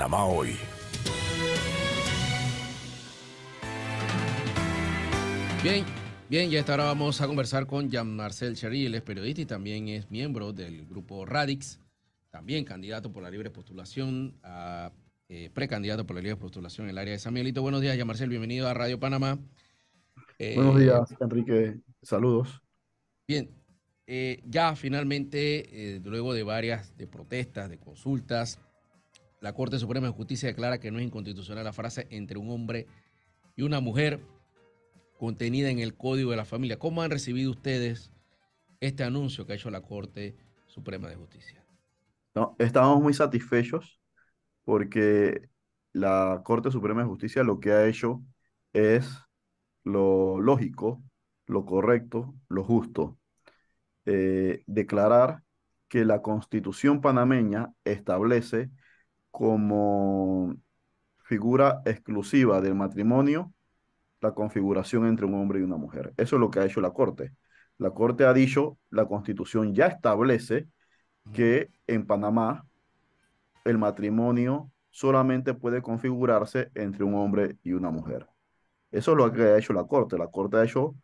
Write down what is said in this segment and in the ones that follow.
Panamá hoy. Bien, bien, ya ahora vamos a conversar con Jean Marcel Cherry, él es periodista y también es miembro del grupo Radix, también candidato por la libre postulación, eh, precandidato por la libre postulación en el área de San Miguelito. Buenos días, Jean Marcel, bienvenido a Radio Panamá. Eh, Buenos días, Enrique, saludos. Bien, eh, ya finalmente, luego de varias de protestas, de consultas, la Corte Suprema de Justicia declara que no es inconstitucional la frase entre un hombre y una mujer contenida en el Código de la Familia. ¿Cómo han recibido ustedes este anuncio que ha hecho la Corte Suprema de Justicia? No, estamos muy satisfechos porque la Corte Suprema de Justicia lo que ha hecho es lo lógico, lo correcto, lo justo. Eh, declarar que la constitución panameña establece como figura exclusiva del matrimonio la configuración entre un hombre y una mujer. Eso es lo que ha hecho la Corte. La Corte ha dicho, la Constitución ya establece que en Panamá el matrimonio solamente puede configurarse entre un hombre y una mujer. Eso es lo que ha hecho la Corte. La Corte ha hecho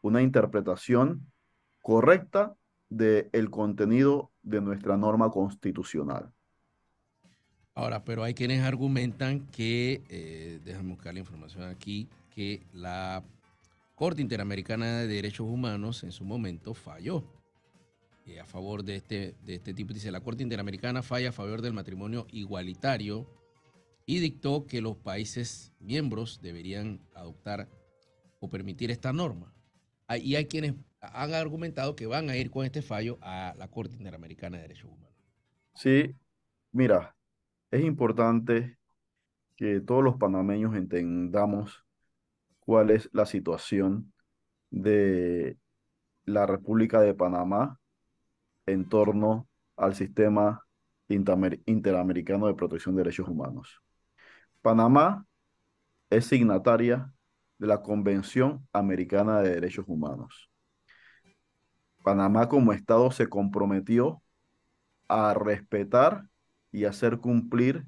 una interpretación correcta del contenido de nuestra norma constitucional. Ahora, pero hay quienes argumentan que, eh, déjame buscar la información aquí, que la Corte Interamericana de Derechos Humanos en su momento falló eh, a favor de este, de este tipo. Dice, la Corte Interamericana falla a favor del matrimonio igualitario y dictó que los países miembros deberían adoptar o permitir esta norma. Ah, y hay quienes han argumentado que van a ir con este fallo a la Corte Interamericana de Derechos Humanos. Sí, mira, es importante que todos los panameños entendamos cuál es la situación de la República de Panamá en torno al sistema interamericano de protección de derechos humanos. Panamá es signataria de la Convención Americana de Derechos Humanos. Panamá como Estado se comprometió a respetar y hacer cumplir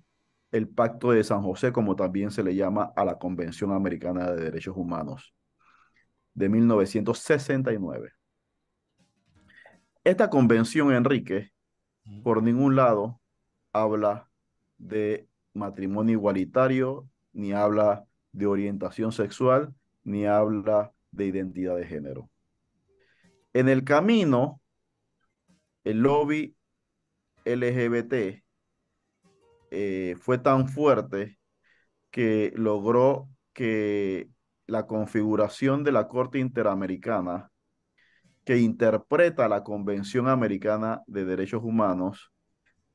el Pacto de San José, como también se le llama a la Convención Americana de Derechos Humanos de 1969. Esta convención, Enrique, por ningún lado habla de matrimonio igualitario, ni habla de orientación sexual, ni habla de identidad de género. En el camino, el lobby LGBT eh, fue tan fuerte que logró que la configuración de la Corte Interamericana, que interpreta la Convención Americana de Derechos Humanos,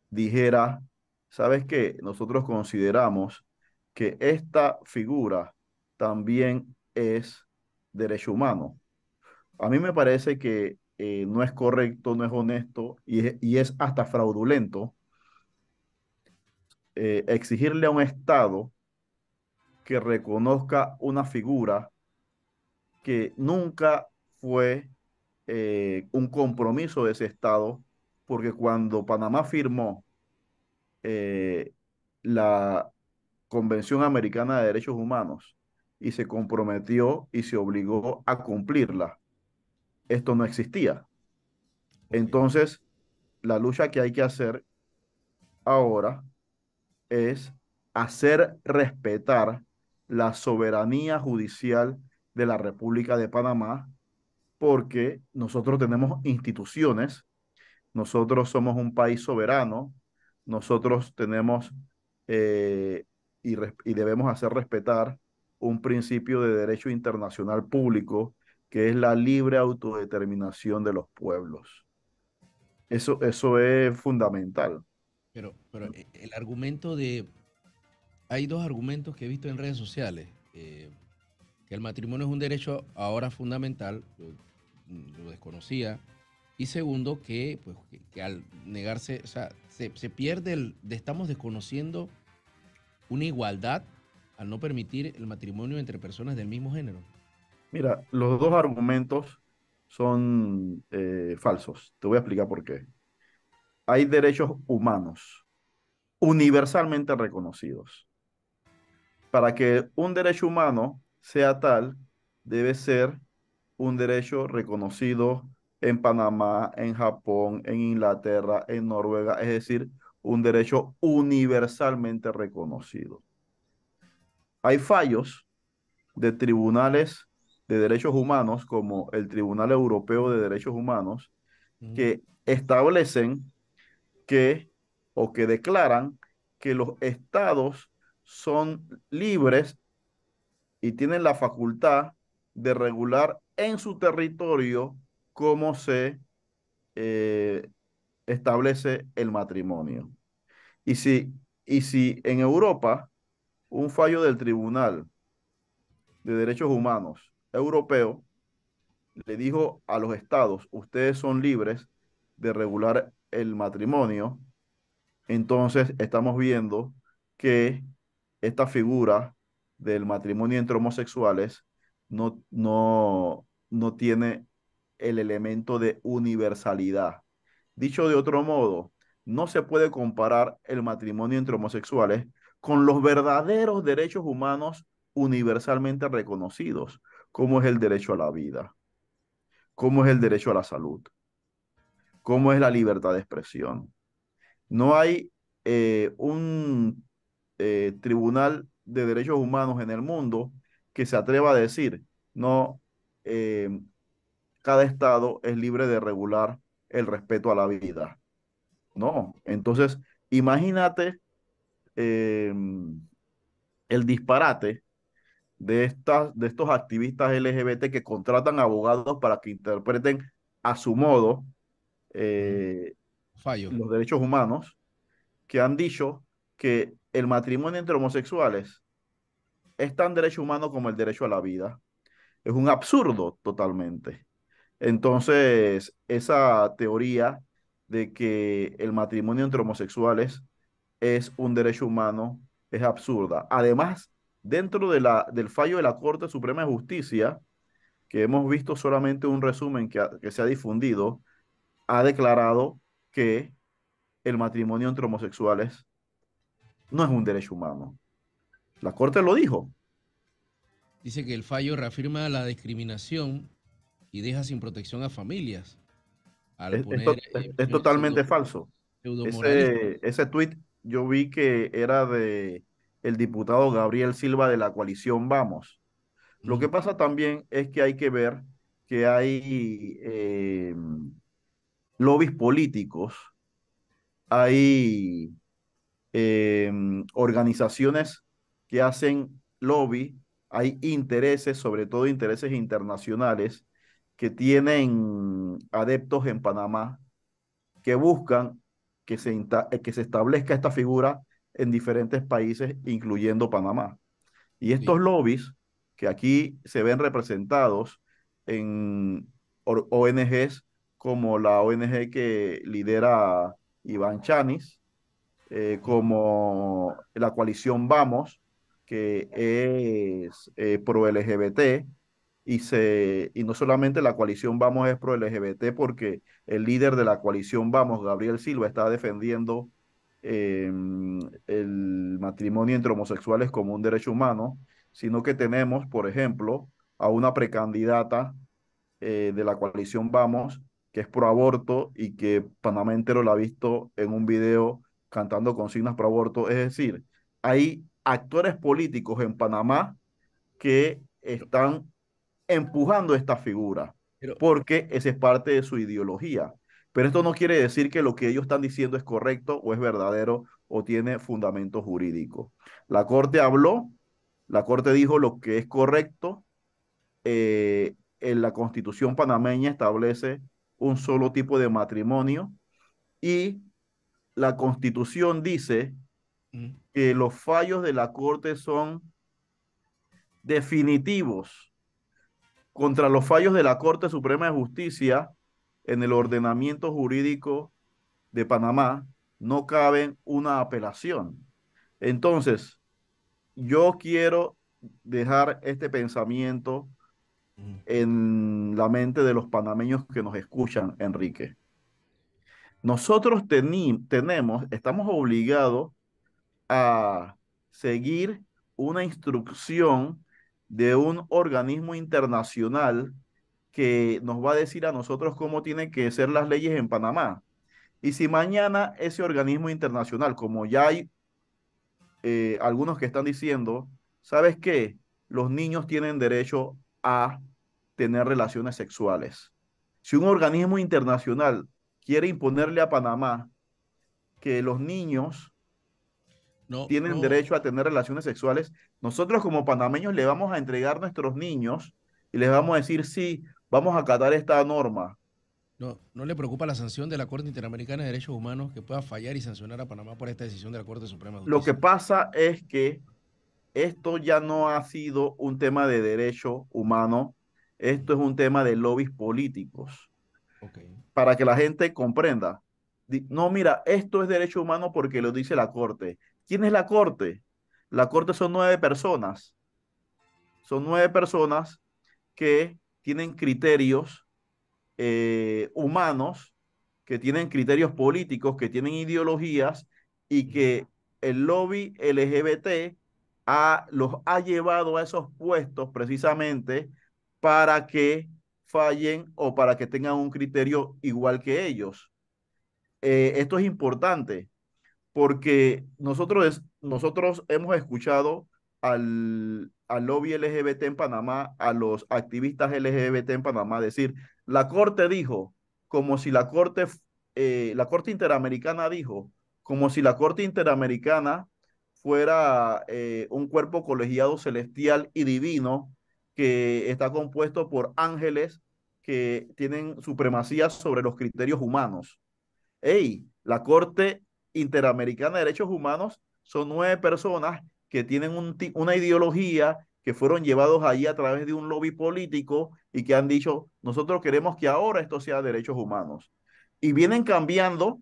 dijera, ¿sabes qué? Nosotros consideramos que esta figura también es derecho humano. A mí me parece que eh, no es correcto, no es honesto y es hasta fraudulento eh, exigirle a un Estado que reconozca una figura que nunca fue eh, un compromiso de ese Estado, porque cuando Panamá firmó eh, la Convención Americana de Derechos Humanos y se comprometió y se obligó a cumplirla, esto no existía. Entonces, la lucha que hay que hacer ahora es hacer respetar la soberanía judicial de la República de Panamá, porque nosotros tenemos instituciones, nosotros somos un país soberano, nosotros tenemos eh, y, y debemos hacer respetar un principio de derecho internacional público, que es la libre autodeterminación de los pueblos. Eso, eso es fundamental. Pero, pero e, el argumento de... Hay dos argumentos que he visto en redes sociales. Eh, que el matrimonio es un derecho ahora fundamental, mm, lo, desconocía. Y segundo, que, pues, que, al negarse, o sea, se, pierde el... estamos desconociendo una igualdad al no permitir el matrimonio entre personas del mismo género. Mira, los dos argumentos son eh, falsos. Te voy a explicar por qué hay derechos humanos universalmente reconocidos. Para que un derecho humano sea tal, debe ser un derecho reconocido en Panamá, en Japón, en Inglaterra, en Noruega, es decir, un derecho universalmente reconocido. Hay fallos de tribunales de derechos humanos, como el Tribunal Europeo de Derechos Humanos, mm. que establecen que o que declaran que los estados son libres y tienen la facultad de regular en su territorio cómo se eh, establece el matrimonio. Y si, y si en Europa un fallo del Tribunal de Derechos Humanos europeo le dijo a los estados, ustedes son libres de regular el matrimonio, entonces estamos viendo que esta figura del matrimonio entre homosexuales no, no, no tiene el elemento de universalidad. Dicho de otro modo, no se puede comparar el matrimonio entre homosexuales con los verdaderos derechos humanos universalmente reconocidos, como es el derecho a la vida, como es el derecho a la salud, cómo es la libertad de expresión. No hay eh, un eh, tribunal de derechos humanos en el mundo que se atreva a decir, no, eh, cada estado es libre de regular el respeto a la vida. No, entonces imagínate el disparate de, estas, de estos activistas LGBT que contratan abogados para que interpreten a su modo eh, los derechos humanos que han dicho que el matrimonio entre homosexuales es tan derecho humano como el derecho a la vida. Es un absurdo totalmente. Entonces, esa teoría de que el matrimonio entre homosexuales es un derecho humano es absurda. Además, dentro de la, del fallo de la Corte Suprema de Justicia, que hemos visto solamente un resumen que, que se ha difundido, ha declarado que el matrimonio entre homosexuales no es un derecho humano. La Corte lo dijo. Dice que el fallo reafirma la discriminación y deja sin protección a familias. es, eh, totalmente falso. ese, ese tweet yo vi que era de el diputado Gabriel Silva de la coalición Vamos. Lo que pasa también es que hay que ver que hay eh, lobbies políticos, hay eh, organizaciones que hacen lobby, hay intereses, sobre todo intereses internacionales, que tienen adeptos en Panamá que buscan que se, que se establezca esta figura en diferentes países, incluyendo Panamá. Y estos lobbies que aquí se ven representados en ONGs como la ONG que lidera Iván Chanis, eh, como la coalición Vamos, que es eh, pro LGBT, y, se, y no solamente la coalición Vamos es pro LGBT, porque el líder de la coalición Vamos, Gabriel Silva, está defendiendo em, el matrimonio entre homosexuales como un derecho humano, sino que tenemos, por ejemplo, a una precandidata eh, de la coalición Vamos que es pro aborto y que Panamá entero la ha visto en un video cantando consignas pro aborto. Es decir, hay actores políticos en Panamá que están empujando esta figura porque esa es parte de su ideología. Pero esto no quiere decir que lo que ellos están diciendo es correcto o es verdadero o tiene fundamento jurídico. La Corte habló, la Corte dijo lo que es correcto. Eh, en la Constitución panameña establece un solo tipo de matrimonio y la constitución dice mm. que los fallos de la corte son definitivos contra los fallos de la Corte Suprema de Justicia en el ordenamiento jurídico de Panamá no caben una apelación. Entonces, yo quiero dejar este pensamiento en la mente de los panameños que nos escuchan, Enrique. Nosotros tenemos, estamos obligados a seguir una instrucción de un organismo internacional que nos va a decir a nosotros cómo tienen que ser las leyes en Panamá. Y si mañana ese organismo internacional, como ya hay eh, algunos que están diciendo, ¿sabes qué? Los niños tienen derecho a tener relaciones sexuales. Si un organismo internacional quiere imponerle a Panamá que los niños no, tienen derecho a tener relaciones sexuales, nosotros como panameños le vamos a entregar nuestros niños y les vamos a decir, sí, vamos a acatar esta norma. No, ¿No le preocupa la sanción de la Corte Interamericana de Derechos Humanos que pueda fallar y sancionar a Panamá por esta decisión de la Corte Suprema Lo que pasa es que esto ya no ha sido un tema de derecho humano, esto es un tema de lobbies políticos. Para que la gente comprenda. No, mira, esto es derecho humano porque lo dice la Corte. ¿Quién es la Corte? La Corte son nueve personas. Son nueve personas que tienen criterios eh, humanos, que tienen criterios políticos, que tienen ideologías y que el lobby LGBT los ha llevado a esos puestos precisamente para que fallen o para que tengan un criterio igual que ellos. Eh, esto es importante porque nosotros, nosotros hemos escuchado al, lobby LGBT en Panamá, a los activistas LGBT en Panamá decir, la Corte dijo, como si la Corte, eh, la Corte Interamericana dijo, como si la Corte Interamericana fuera eh, un cuerpo colegiado celestial y divino que está compuesto por ángeles que tienen supremacía sobre los criterios humanos. ¡Ey! La Corte Interamericana de Derechos Humanos son nueve personas que tienen una ideología que fueron llevados allí a través de un lobby político y que han dicho, nosotros queremos que ahora esto sea derechos humanos. Y vienen cambiando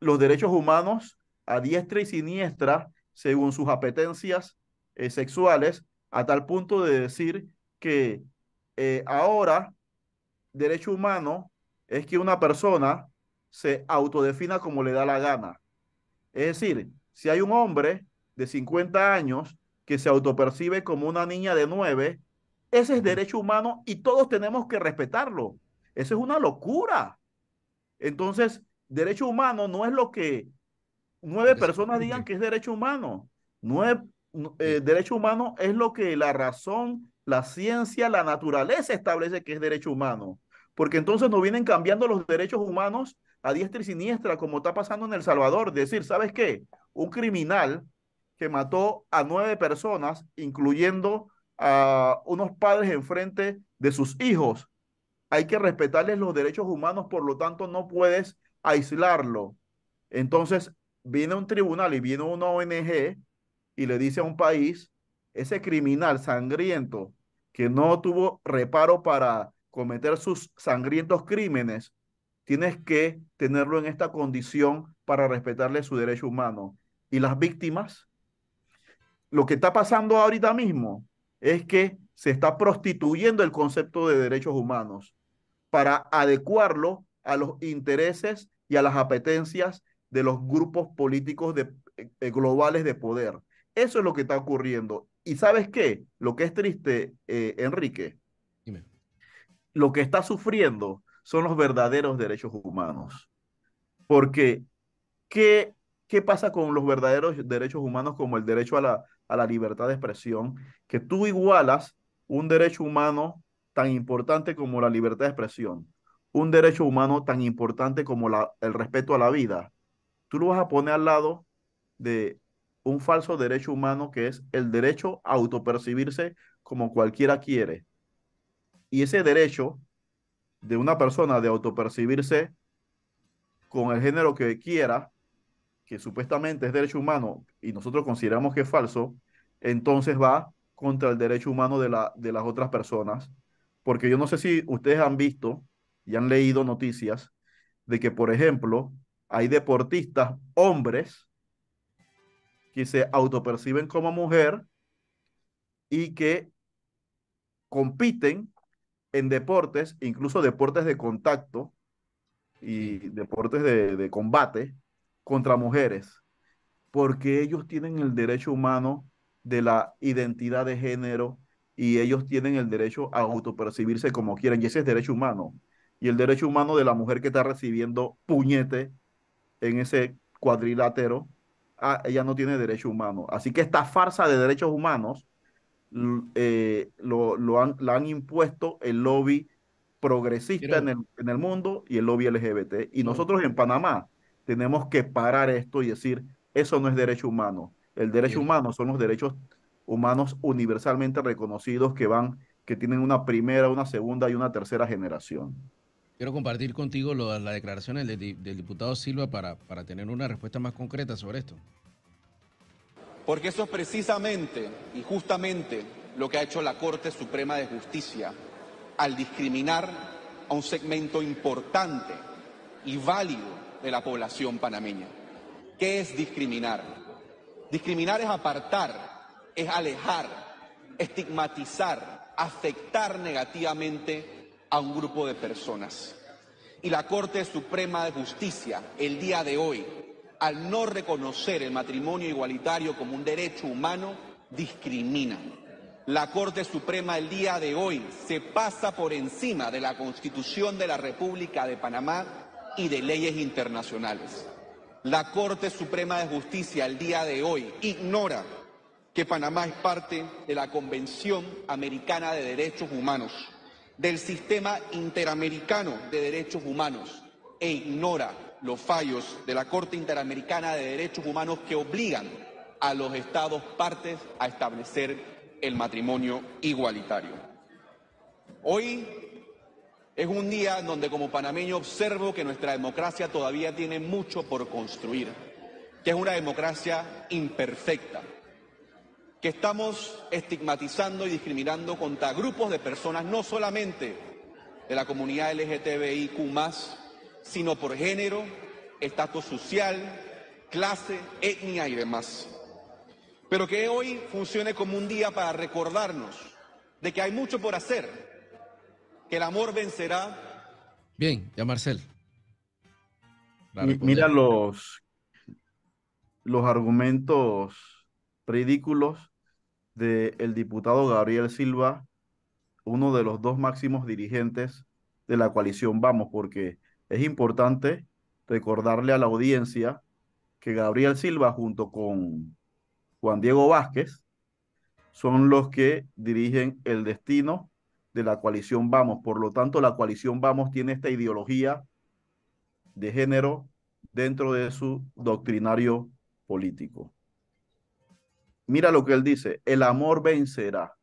los derechos humanos a diestra y siniestra según sus apetencias eh, sexuales, a tal punto de decir que eh, ahora derecho humano es que una persona se autodefina como le da la gana. Es decir, si hay un hombre de 50 años que se autopercibe como una niña de 9, ese es derecho humano y todos tenemos que respetarlo. Eso es una locura. Entonces, derecho humano no es lo que nueve personas digan que es derecho humano. Eh, derecho humano es lo que la razón, la ciencia, la naturaleza establece que es derecho humano. Porque entonces nos vienen cambiando los derechos humanos a diestra y siniestra, como está pasando en El Salvador. Decir, ¿sabes qué? Un criminal que mató a nueve personas, incluyendo a unos padres enfrente de sus hijos. Hay que respetarles los derechos humanos, por lo tanto no puedes aislarlo. Entonces, viene un tribunal y viene una ONG y le dice a un país, ese criminal sangriento que no tuvo reparo para cometer sus sangrientos crímenes, tienes que tenerlo en esta condición para respetarle su derecho humano. Y las víctimas, lo que está pasando ahorita mismo es que se está prostituyendo el concepto de derechos humanos para adecuarlo a los intereses y a las apetencias de los grupos políticos eh, eh, globales de poder. Eso es lo que está ocurriendo. ¿Y sabes qué? Lo que es triste, eh, Enrique, lo que está sufriendo son los verdaderos derechos humanos. Porque, ¿qué, pasa con los verdaderos derechos humanos como el derecho a la, libertad de expresión? Que tú igualas un derecho humano tan importante como la libertad de expresión, un derecho humano tan importante como el respeto a la vida, tú lo vas a poner al lado de un falso derecho humano que es el derecho a autopercibirse como cualquiera quiere. Y ese derecho de una persona de autopercibirse con el género que quiera, que supuestamente es derecho humano y nosotros consideramos que es falso, entonces va contra el derecho humano de, la, de las otras personas. Porque yo no sé si ustedes han visto y han leído noticias de que, por ejemplo, hay deportistas, hombres, que se autoperciben como mujer y que compiten en deportes, incluso deportes de contacto y deportes de, combate contra mujeres, porque ellos tienen el derecho humano de la identidad de género y ellos tienen el derecho a autopercibirse como quieran, y ese es derecho humano. Y el derecho humano de la mujer que está recibiendo puñete en ese cuadrilátero, ah, ella no tiene derecho humano. Así que esta farsa de derechos humanos eh, lo, la han impuesto el lobby progresista en, el, mundo y el lobby LGBT. Y nosotros en Panamá tenemos que parar esto y decir, eso no es derecho humano. El derecho humano son los derechos humanos universalmente reconocidos que van, que tienen una primera, una segunda y una tercera generación. Quiero compartir contigo las declaraciones del, diputado Silva para, para tener una respuesta más concreta sobre esto. Porque eso es precisamente y justamente lo que ha hecho la Corte Suprema de Justicia al discriminar a un segmento importante y válido de la población panameña. ¿Qué es discriminar? Discriminar es apartar, es alejar, estigmatizar, afectar negativamente a un grupo de personas. Y la Corte Suprema de Justicia, el día de hoy, al no reconocer el matrimonio igualitario como un derecho humano, discrimina. La Corte Suprema el día de hoy se pasa por encima de la Constitución de la República de Panamá y de leyes internacionales. La Corte Suprema de Justicia el día de hoy ignora que Panamá es parte de la Convención Americana de Derechos Humanos del sistema interamericano de derechos humanos e ignora los fallos de la Corte Interamericana de Derechos Humanos que obligan a los Estados partes a establecer el matrimonio igualitario. Hoy es un día donde como panameño observo que nuestra democracia todavía tiene mucho por construir, que es una democracia imperfecta, que estamos estigmatizando y discriminando contra grupos de personas, no solamente de la comunidad LGTBIQ, sino por género, estatus social, clase, etnia y demás. Pero que hoy funcione como un día para recordarnos de que hay mucho por hacer, que el amor vencerá. Bien, ya Marcel. Mira los, los argumentos ridículos del diputado Gabriel Silva, uno de los dos máximos dirigentes de la coalición Vamos, porque es importante recordarle a la audiencia que Gabriel Silva junto con Juan Diego Vázquez son los que dirigen el destino de la coalición Vamos. Por lo tanto, la coalición Vamos tiene esta ideología de género dentro de su doctrinario político mira lo que él dice, el amor vencerá.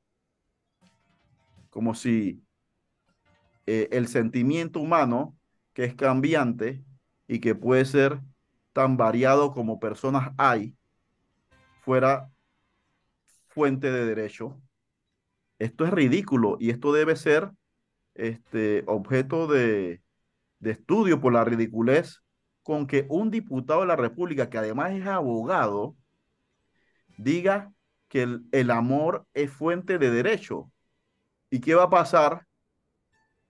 Como si eh, el sentimiento humano, que es cambiante y que puede ser tan variado como personas hay, fuera fuente de derecho. Esto es ridículo y esto debe ser este, objeto de, de estudio por la ridiculez con que un diputado de la República, que además es abogado, diga que el, amor es fuente de derecho. ¿Y qué va a pasar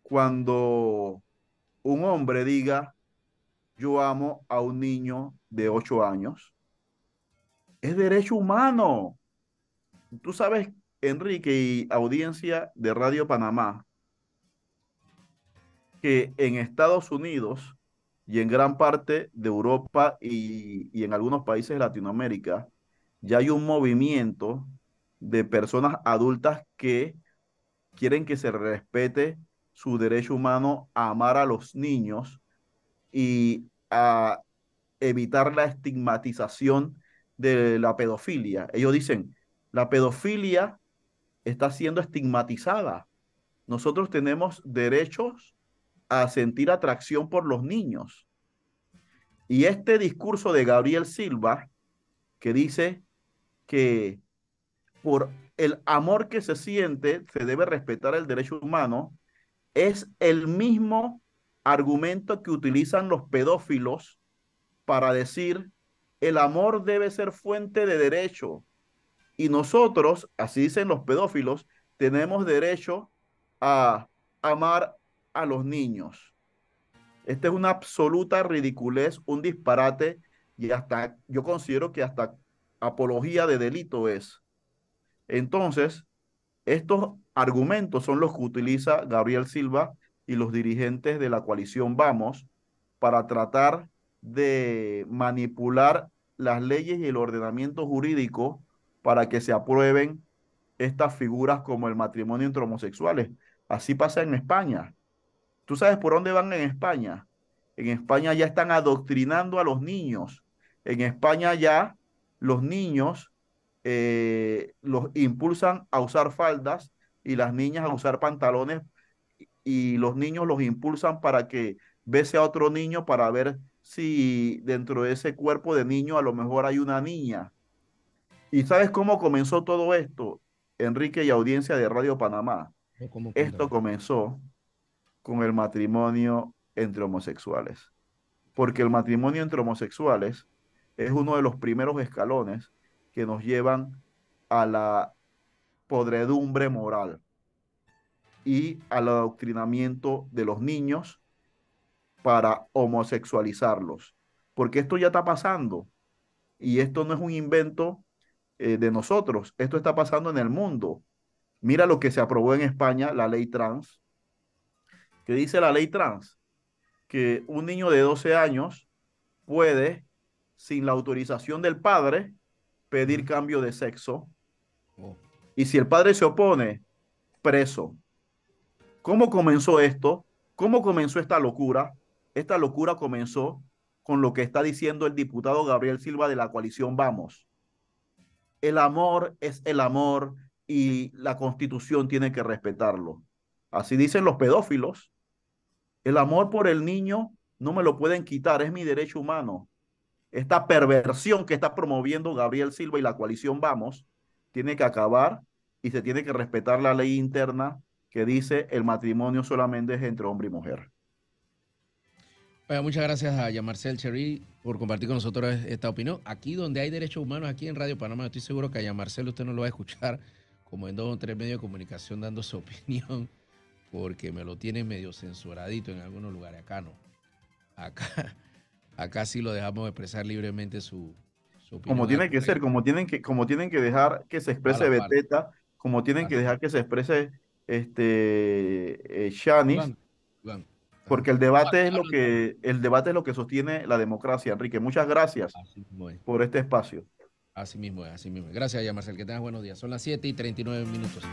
cuando un hombre diga, yo amo a un niño de 8 años? Es derecho humano. Tú sabes, Enrique y audiencia de Radio Panamá, que en Estados Unidos y en gran parte de Europa y, y en algunos países de Latinoamérica, ya hay un movimiento de personas adultas que quieren que se respete su derecho humano a amar a los niños y a evitar la estigmatización de la pedofilia. Ellos dicen, la pedofilia está siendo estigmatizada. Nosotros tenemos derechos a sentir atracción por los niños. Y este discurso de Gabriel Silva, que dice que por el amor que se siente se debe respetar el derecho humano, es el mismo argumento que utilizan los pedófilos para decir el amor debe ser fuente de derecho. Y nosotros, así dicen los pedófilos, tenemos derecho a amar a los niños. Esta es una absoluta ridiculez, un disparate y hasta yo considero que hasta apología de delito es. Entonces, estos argumentos son los que utiliza Gabriel Silva y los dirigentes de la coalición Vamos para tratar de manipular las leyes y el ordenamiento jurídico para que se aprueben estas figuras como el matrimonio entre homosexuales. Así pasa en España. ¿Tú sabes por dónde van en España? En España ya están adoctrinando a los niños. En España ya los niños eh, los impulsan a usar faldas y las niñas a usar pantalones y los niños los impulsan para que bese a otro niño para ver si dentro de ese cuerpo de niño a lo mejor hay una niña. ¿Y sabes cómo comenzó todo esto, Enrique y audiencia de Radio Panamá? Esto comenzó con el matrimonio entre homosexuales. Porque el matrimonio entre homosexuales es uno de los primeros escalones que nos llevan a la podredumbre moral y al adoctrinamiento de los niños para homosexualizarlos. Porque esto ya está pasando y esto no es un invento eh, de nosotros, esto está pasando en el mundo. Mira lo que se aprobó en España, la ley trans. que dice la ley trans? Que un niño de 12 años puede sin la autorización del padre, pedir cambio de sexo. Oh. Y si el padre se opone, preso. ¿Cómo comenzó esto? ¿Cómo comenzó esta locura? Esta locura comenzó con lo que está diciendo el diputado Gabriel Silva de la coalición Vamos. El amor es el amor y la constitución tiene que respetarlo. Así dicen los pedófilos. El amor por el niño no me lo pueden quitar, es mi derecho humano esta perversión que está promoviendo Gabriel Silva y la coalición Vamos tiene que acabar y se tiene que respetar la ley interna que dice el matrimonio solamente es entre hombre y mujer. muchas gracias a Marcel Cherry por compartir con nosotros esta opinión. Aquí donde hay derechos humanos, aquí en Radio Panamá, estoy seguro que a Marcelo usted no lo va a escuchar como en dos o tres medios de comunicación dando su opinión, porque me lo tiene medio censuradito en algunos lugares. Acá no. Acá Acá sí lo dejamos expresar libremente su, opinión. Como tiene que ser, como tienen que, como tienen que dejar que se exprese Beteta, como tienen que dejar que se exprese este eh, Porque el debate ah, es lo que el debate es lo que sostiene la democracia, Enrique. Muchas gracias por este espacio. Así mismo es, así mismo. Gracias, Marcel. Que tengas buenos días. Son las 7 y 39 minutos.